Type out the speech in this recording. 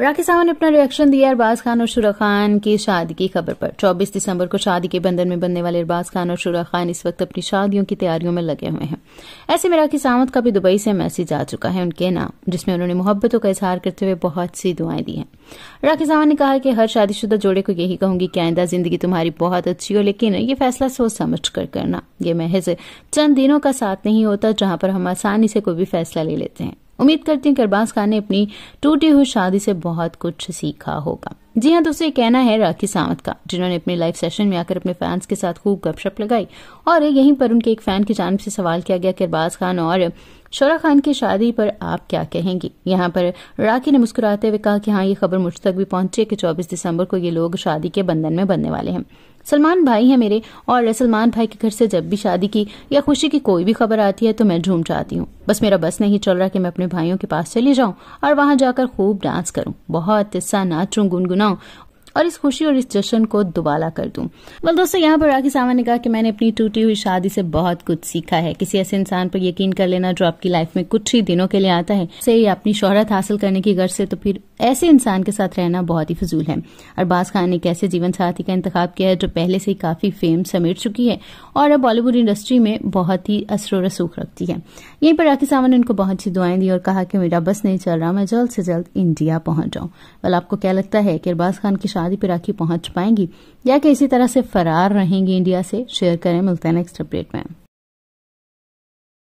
राखी सावंत ने अपना रिएक्शन दिया अरबाज खान और शुरा खान की शादी की खबर पर 24 दिसंबर को शादी के बंधन में बनने वाले अरबाज खान और शुरा खान इस वक्त अपनी शादियों की तैयारियों में लगे हुए हैं ऐसे में राखी सावंत का भी दुबई से मैसेज आ चुका है उनके नाम जिसमें उन्होंने मोहब्बतों का इजहार करते हुए बहुत सी दुआएं दी हैं राखी सावंत ने कहा कि हर शादीशुदा जोड़े को यही कहूंगी कि आइंदा जिंदगी तुम्हारी बहुत अच्छी हो लेकिन ये फैसला सोच समझ कर करना ये महज चंद दिनों का साथ नहीं होता जहां पर हम आसानी से कोई भी फैसला ले लेते हैं उम्मीद करती हूँ कि अरबाज खान ने अपनी टूटी हुई शादी से बहुत कुछ सीखा होगा जी हाँ दोस्तों कहना है राखी सावंत का जिन्होंने अपने लाइव सेशन में आकर अपने फैंस के साथ खूब गपशप लगाई और यहीं पर उनके एक फैन की जानब से सवाल किया गया कि अरबाज खान और शोरा खान की शादी पर आप क्या कहेंगी यहाँ पर राखी ने मुस्कुराते हुए कहा कि हाँ ये खबर मुझ तक भी पहुंची है कि 24 दिसंबर को ये लोग शादी के बंधन में बनने वाले हैं सलमान भाई हैं मेरे और सलमान भाई के घर से जब भी शादी की या खुशी की कोई भी खबर आती है तो मैं झूम जाती हूँ बस मेरा बस नहीं चल रहा कि मैं अपने भाइयों के पास चली जाऊँ और वहां जाकर खूब डांस करूँ बहुत हिस्सा नाचूं गुनगुनाऊं और इस खुशी और इस जश्न को दुबाला कर दूं बल दोस्तों यहाँ पर राखी सावंत ने कहा कि मैंने अपनी टूटी हुई शादी से बहुत कुछ सीखा है किसी ऐसे इंसान पर यकीन कर लेना जो आपकी लाइफ में कुछ ही दिनों के लिए आता है से अपनी शोहरत हासिल करने की गर्ज से तो फिर ऐसे इंसान के साथ रहना बहुत ही फजूल है अरबाज खान ने एक ऐसे जीवन साथी का इंतखब किया है जो पहले से ही काफी फेम समेट चुकी है और अब बॉलीवुड इंडस्ट्री में बहुत ही असर रसूख रखती है यहीं पर राखी सावंत ने उनको बहुत सी दुआएं दी और कहा कि मेरा बस नहीं चल रहा मैं जल्द से जल्द इंडिया पहुंच जाऊं वाल आपको क्या लगता है कि अरबाज खान की शादी पे राखी पहुंच पाएंगी या कि इसी तरह से फरार रहेंगी इंडिया से शेयर करें मिलते हैं नेक्स्ट अपडेट में